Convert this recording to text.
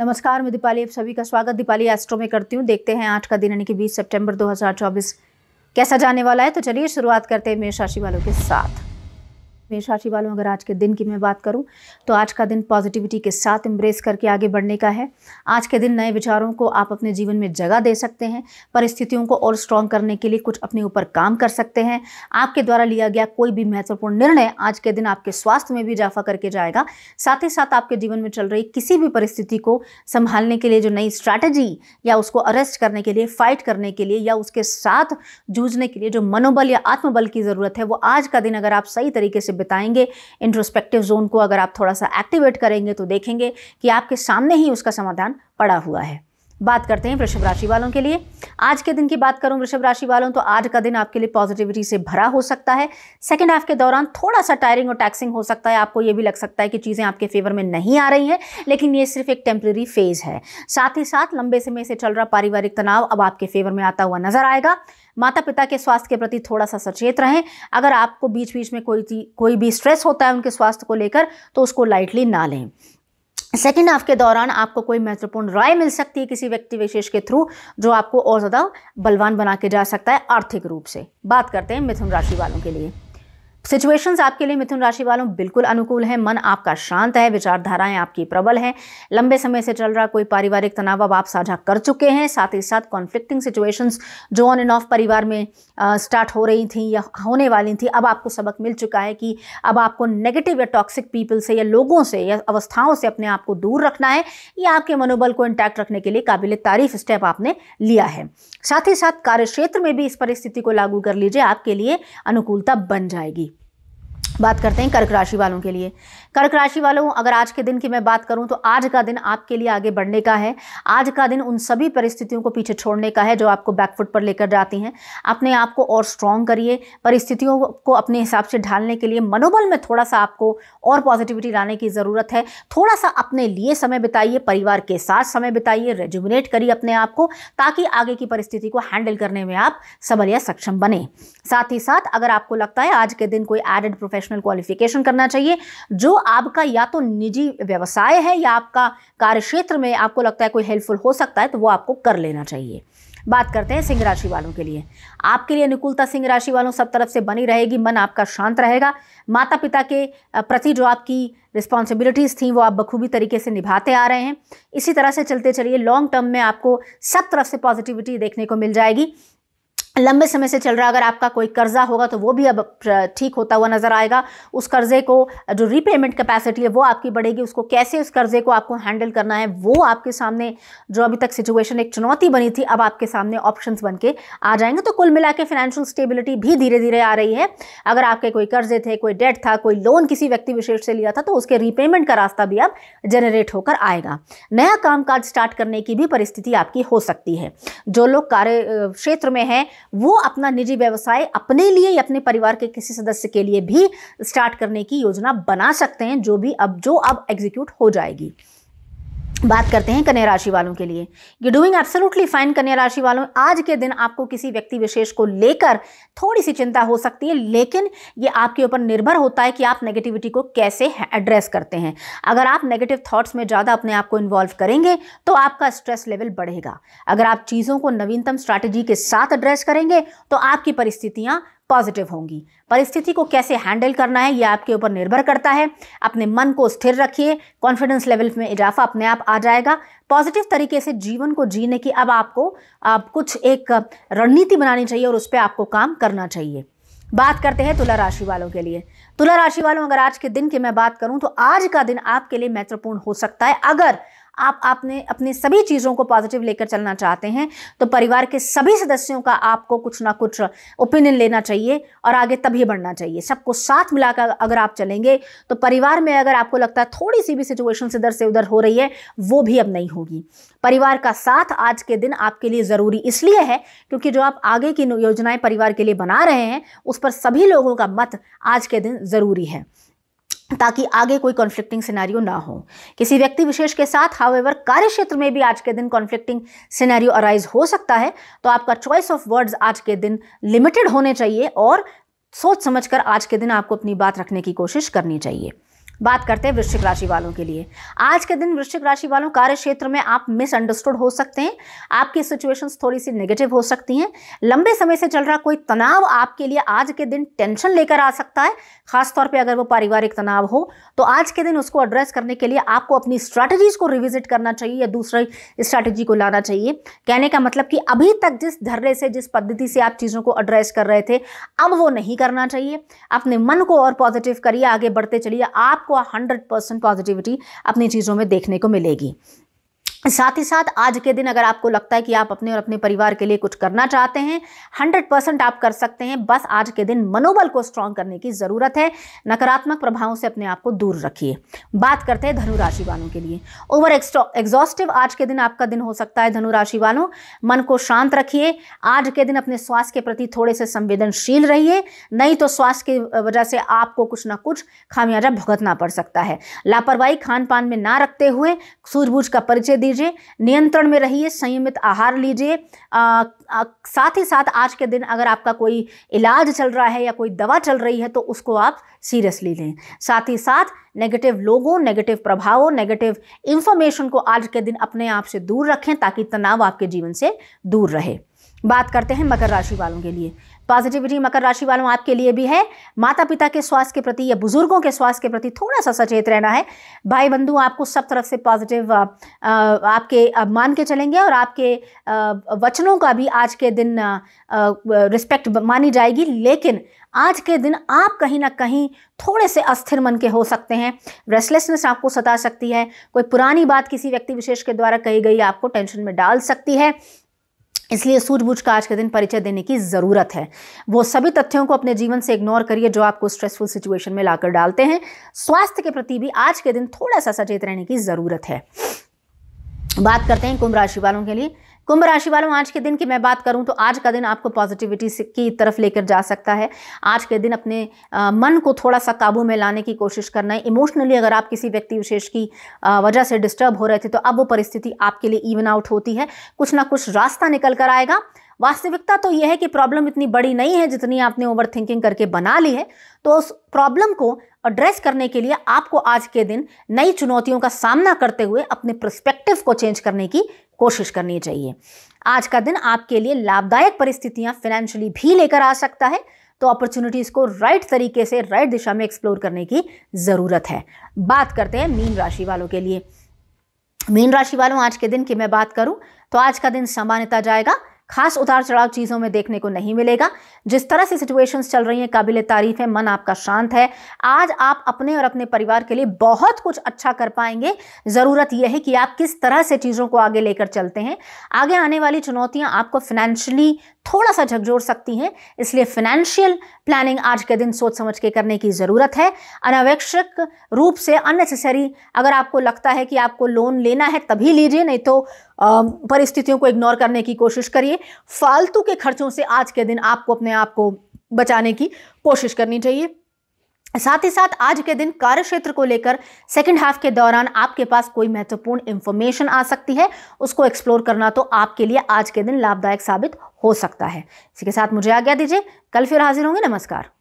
नमस्कार मैं दीपाली आप सभी का स्वागत दीपाली एस्ट्रो में करती हूँ देखते हैं आठ का दिन यानी कि बीस सितंबर 2024 कैसा जाने वाला है तो चलिए शुरुआत करते हैं मेष राशि वालों के साथ मेष राशि वालों अगर आज के दिन की मैं बात करूं तो आज का दिन पॉजिटिविटी के साथ एम्ब्रेस करके आगे बढ़ने का है आज के दिन नए विचारों को आप अपने जीवन में जगह दे सकते हैं परिस्थितियों को और स्ट्रॉन्ग करने के लिए कुछ अपने ऊपर काम कर सकते हैं आपके द्वारा लिया गया कोई भी महत्वपूर्ण निर्णय आज के दिन आपके स्वास्थ्य में भी इजाफा करके जाएगा साथ ही साथ आपके जीवन में चल रही किसी भी परिस्थिति को संभालने के लिए जो नई स्ट्रैटेजी या उसको अरेस्ट करने के लिए फाइट करने के लिए या उसके साथ जूझने के लिए जो मनोबल या आत्मबल की ज़रूरत है वो आज का दिन अगर आप सही तरीके से बिताएंगे इंट्रोस्पेक्टिव जोन को अगर आप थोड़ा सा एक्टिवेट करेंगे तो देखेंगे कि आपके सामने ही उसका समाधान पड़ा हुआ है बात करते हैं वृषभ राशि वालों के लिए आज के दिन की बात करूं वृषभ राशि वालों तो आज का दिन आपके लिए पॉजिटिविटी से भरा हो सकता है सेकेंड हाफ के दौरान थोड़ा सा टायरिंग और टैक्सिंग हो सकता है आपको ये भी लग सकता है कि चीज़ें आपके फेवर में नहीं आ रही हैं लेकिन ये सिर्फ एक टेम्प्रेरी फेज़ है साथ ही साथ लंबे समय से चल रहा पारिवारिक तनाव अब आपके फेवर में आता हुआ नजर आएगा माता पिता के स्वास्थ्य के प्रति थोड़ा सा सचेत रहें अगर आपको बीच बीच में कोई कोई भी स्ट्रेस होता है उनके स्वास्थ्य को लेकर तो उसको लाइटली ना लें सेकेंड हाफ के दौरान आपको कोई महत्वपूर्ण राय मिल सकती है किसी व्यक्ति विशेष के थ्रू जो आपको और ज़्यादा बलवान बना के जा सकता है आर्थिक रूप से बात करते हैं मिथुन राशि वालों के लिए सिचुएशंस आपके लिए मिथुन राशि वालों बिल्कुल अनुकूल है मन आपका शांत है विचारधाराएं आपकी प्रबल हैं लंबे समय से चल रहा कोई पारिवारिक तनाव अब आप साझा कर चुके हैं साथ ही साथ कॉन्फ्लिक्टिंग सिचुएशंस जो ऑन एंड ऑफ परिवार में स्टार्ट हो रही थी या होने वाली थी अब आपको सबक मिल चुका है कि अब आपको नेगेटिव या टॉक्सिक पीपल से या लोगों से या अवस्थाओं से अपने आप को दूर रखना है या आपके मनोबल को इंटैक्ट रखने के लिए काबिल तारीफ स्टेप आपने लिया है साथ ही साथ कार्यक्षेत्र में भी इस परिस्थिति को लागू कर लीजिए आपके लिए अनुकूलता बन जाएगी बात करते हैं कर्क राशि वालों के लिए कर्क राशि वालों अगर आज के दिन की मैं बात करूं तो आज का दिन आपके लिए आगे बढ़ने का है आज का दिन उन सभी परिस्थितियों को पीछे छोड़ने का है जो आपको बैकफुट पर लेकर जाती हैं अपने आप को और स्ट्रांग करिए परिस्थितियों को अपने हिसाब से ढालने के लिए मनोबल में थोड़ा सा आपको और पॉजिटिविटी लाने की ज़रूरत है थोड़ा सा अपने लिए समय बिताइए परिवार के साथ समय बिताइए रेजुमिनेट करिए अपने आप को ताकि आगे की परिस्थिति को हैंडल करने में आप सबल या सक्षम बने साथ ही साथ अगर आपको लगता है आज के दिन कोई एडेड प्रोफेशन प्रोफेशनल क्वालिफिकेशन करना चाहिए जो आपका या तो निजी व्यवसाय है या आपका कार्य क्षेत्र में आपको लगता है कोई हेल्पफुल हो सकता है तो वो आपको कर लेना चाहिए बात करते हैं सिंह राशि वालों के लिए आपके लिए अनुकूलता सिंह राशि वालों सब तरफ से बनी रहेगी मन आपका शांत रहेगा माता पिता के प्रति जो आपकी रिस्पॉन्सिबिलिटीज़ थी वो आप बखूबी तरीके से निभाते आ रहे हैं इसी तरह से चलते चलिए लॉन्ग टर्म में आपको सब तरफ से पॉजिटिविटी देखने को मिल जाएगी लंबे समय से चल रहा है अगर आपका कोई कर्जा होगा तो वो भी अब ठीक होता हुआ नजर आएगा उस कर्जे को जो रीपेमेंट कैपेसिटी है वो आपकी बढ़ेगी उसको कैसे उस कर्जे को आपको हैंडल करना है वो आपके सामने जो अभी तक सिचुएशन एक चुनौती बनी थी अब आपके सामने ऑप्शन बन के आ जाएंगे तो कुल मिला के फाइनेंशियल स्टेबिलिटी भी धीरे धीरे आ रही है अगर आपके कोई कर्जे थे कोई डेट था कोई लोन किसी व्यक्ति विशेष से लिया था तो उसके रीपेमेंट का रास्ता भी अब जनरेट होकर आएगा नया कामकाज स्टार्ट करने की भी परिस्थिति आपकी हो सकती है जो लोग कार्य क्षेत्र में हैं वो अपना निजी व्यवसाय अपने लिए या अपने परिवार के किसी सदस्य के लिए भी स्टार्ट करने की योजना बना सकते हैं जो भी अब जो अब एग्जीक्यूट हो जाएगी बात करते हैं कन्या राशि वालों के लिए यू डूइंग एब्सोल्युटली फाइन कन्या राशि वालों आज के दिन आपको किसी व्यक्ति विशेष को लेकर थोड़ी सी चिंता हो सकती है लेकिन ये आपके ऊपर निर्भर होता है कि आप नेगेटिविटी को कैसे एड्रेस करते हैं अगर आप नेगेटिव थॉट्स में ज़्यादा अपने आप को इन्वॉल्व करेंगे तो आपका स्ट्रेस लेवल बढ़ेगा अगर आप चीज़ों को नवीनतम स्ट्रैटेजी के साथ एड्रेस करेंगे तो आपकी परिस्थितियाँ पॉजिटिव होंगी परिस्थिति को कैसे हैंडल करना है ये आपके ऊपर निर्भर करता है अपने मन को स्थिर रखिए कॉन्फिडेंस लेवल में इजाफा अपने आप आ जाएगा पॉजिटिव तरीके से जीवन को जीने की अब आपको आप कुछ एक रणनीति बनानी चाहिए और उस पर आपको काम करना चाहिए बात करते हैं तुला राशि वालों के लिए तुला राशि वालों अगर आज के दिन की मैं बात करूं तो आज का दिन आपके लिए महत्वपूर्ण हो सकता है अगर आप आपने अपनी सभी चीज़ों को पॉजिटिव लेकर चलना चाहते हैं तो परिवार के सभी सदस्यों का आपको कुछ ना कुछ ओपिनियन लेना चाहिए और आगे तभी बढ़ना चाहिए सबको साथ मिलाकर अगर आप चलेंगे तो परिवार में अगर आपको लगता है थोड़ी सी भी सिचुएशन इधर से उधर हो रही है वो भी अब नहीं होगी परिवार का साथ आज के दिन आपके लिए ज़रूरी इसलिए है क्योंकि जो आप आगे की योजनाएं परिवार के लिए बना रहे हैं उस पर सभी लोगों का मत आज के दिन ज़रूरी है ताकि आगे कोई कॉन्फ्लिक्टिंग सिनेरियो ना हो किसी व्यक्ति विशेष के साथ हाउएवर कार्य क्षेत्र में भी आज के दिन कॉन्फ्लिक्टिंग सिनेरियो अराइज हो सकता है तो आपका चॉइस ऑफ वर्ड्स आज के दिन लिमिटेड होने चाहिए और सोच समझकर आज के दिन आपको अपनी बात रखने की कोशिश करनी चाहिए बात करते हैं वृश्चिक राशि वालों के लिए आज के दिन वृश्चिक राशि वालों कार्य क्षेत्र में आप मिसअंडरस्टूड हो सकते हैं आपकी सिचुएशंस थोड़ी सी नेगेटिव हो सकती हैं लंबे समय से चल रहा कोई तनाव आपके लिए आज के दिन टेंशन लेकर आ सकता है खासतौर पर अगर वो पारिवारिक तनाव हो तो आज के दिन उसको एड्रेस करने के लिए आपको अपनी स्ट्रैटेजीज को रिविजिट करना चाहिए या दूसरी स्ट्रैटेजी को लाना चाहिए कहने का मतलब कि अभी तक जिस धरने से जिस पद्धति से आप चीज़ों को एड्रेस कर रहे थे अब वो नहीं करना चाहिए अपने मन को और पॉजिटिव करिए आगे बढ़ते चलिए आप आपको हंड्रेड परसेंट पॉजिटिविटी अपनी चीज़ों में देखने को मिलेगी साथ ही साथ आज के दिन अगर आपको लगता है कि आप अपने और अपने परिवार के लिए कुछ करना चाहते हैं 100 परसेंट आप कर सकते हैं बस आज के दिन मनोबल को स्ट्रांग करने की ज़रूरत है नकारात्मक प्रभावों से अपने आप को दूर रखिए बात करते हैं धनु राशि वालों के लिए ओवर एग्जॉस्टिव आज के दिन आपका दिन हो सकता है धनुराशि वालों मन को शांत रखिए आज के दिन अपने स्वास्थ्य के प्रति थोड़े से संवेदनशील रहिए नहीं तो स्वास्थ्य की वजह से आपको कुछ ना कुछ खामियाजा भुगतना पड़ सकता है लापरवाही खान पान में ना रखते हुए सूझबूझ का परिचय दीजिए लीजिए नियंत्रण में रहिए संयमित आहार लीजिए साथ ही साथ आज के दिन अगर आपका कोई इलाज चल रहा है या कोई दवा चल रही है तो उसको आप सीरियसली लें साथ ही साथ नेगेटिव लोगों नेगेटिव प्रभावों नेगेटिव इन्फॉर्मेशन को आज के दिन अपने आप से दूर रखें ताकि तनाव आपके जीवन से दूर रहे बात करते हैं मकर राशि वालों के लिए पॉजिटिविटी मकर राशि वालों आपके लिए भी है माता पिता के स्वास्थ्य के प्रति या बुजुर्गों के स्वास्थ्य के प्रति थोड़ा सा सचेत रहना है भाई बंधु आपको सब तरफ से पॉजिटिव आपके मान के चलेंगे और आपके वचनों का भी आज के दिन रिस्पेक्ट मानी जाएगी लेकिन आज के दिन आप कहीं ना कहीं थोड़े से अस्थिर मन के हो सकते हैं रेस्टलेसनेस आपको सता सकती है कोई पुरानी बात किसी व्यक्ति विशेष के द्वारा कही गई आपको टेंशन में डाल सकती है इसलिए सूझबूझ का आज के दिन परिचय देने की ज़रूरत है वो सभी तथ्यों को अपने जीवन से इग्नोर करिए जो आपको स्ट्रेसफुल सिचुएशन में लाकर डालते हैं स्वास्थ्य के प्रति भी आज के दिन थोड़ा सा सचेत रहने की ज़रूरत है बात करते हैं कुंभ राशि वालों के लिए कुंभ राशि वालों आज के दिन की मैं बात करूं तो आज का दिन आपको पॉजिटिविटी की तरफ लेकर जा सकता है आज के दिन अपने मन को थोड़ा सा काबू में लाने की कोशिश करना है इमोशनली अगर आप किसी व्यक्ति विशेष की वजह से डिस्टर्ब हो रहे थे तो अब वो परिस्थिति आपके लिए इवन आउट होती है कुछ ना कुछ रास्ता निकल कर आएगा वास्तविकता तो यह है कि प्रॉब्लम इतनी बड़ी नहीं है जितनी आपने ओवर थिंकिंग करके बना ली है तो उस प्रॉब्लम को एड्रेस करने के लिए आपको आज के दिन नई चुनौतियों का सामना करते हुए अपने प्रस्पेक्टिव को चेंज करने की कोशिश करनी चाहिए आज का दिन आपके लिए लाभदायक परिस्थितियां फाइनेंशियली भी लेकर आ सकता है तो अपॉर्चुनिटीज़ को राइट तरीके से राइट दिशा में एक्सप्लोर करने की ज़रूरत है बात करते हैं मीन राशि वालों के लिए मीन राशि वालों आज के दिन की मैं बात करूं तो आज का दिन सामान्यता जाएगा खास उतार चढ़ाव चीज़ों में देखने को नहीं मिलेगा जिस तरह से सिचुएशंस चल रही हैं काबिल तारीफ है मन आपका शांत है आज आप अपने और अपने परिवार के लिए बहुत कुछ अच्छा कर पाएंगे ज़रूरत यह है कि आप किस तरह से चीज़ों को आगे लेकर चलते हैं आगे आने वाली चुनौतियाँ आपको फिनेंशली थोड़ा सा झकझोर सकती हैं इसलिए फाइनेंशियल प्लानिंग आज के दिन सोच समझ के करने की ज़रूरत है अनावश्यक रूप से अननेसेसरी अगर आपको लगता है कि आपको लोन लेना है तभी लीजिए नहीं तो परिस्थितियों को इग्नोर करने की कोशिश करिए फालतू के खर्चों से आज के दिन आपको अपने आप को बचाने की कोशिश करनी चाहिए साथ ही साथ आज के दिन कार्य क्षेत्र को लेकर सेकेंड हाफ के दौरान आपके पास कोई महत्वपूर्ण इन्फॉर्मेशन आ सकती है उसको एक्सप्लोर करना तो आपके लिए आज के दिन लाभदायक साबित हो सकता है इसी के साथ मुझे आज्ञा दीजिए कल फिर हाजिर होंगे नमस्कार